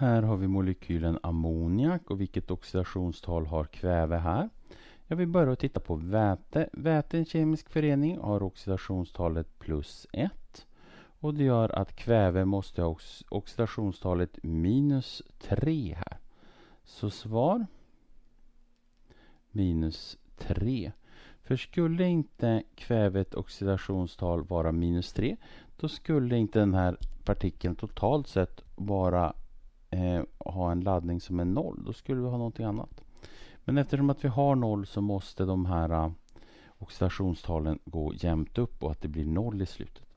Här har vi molekylen ammoniak och vilket oxidationstal har kväve här? Jag vill börja och titta på väte. Väte i en kemisk förening har oxidationstalet plus 1. Och det gör att kväve måste ha oxidationstalet minus 3 här. Så svar minus 3. För skulle inte kvävet oxidationstal vara minus 3 då skulle inte den här partikeln totalt sett vara eh, ha en laddning som är noll, då skulle vi ha någonting annat. Men eftersom att vi har noll så måste de här eh, oxidationstalen gå jämnt upp och att det blir noll i slutet.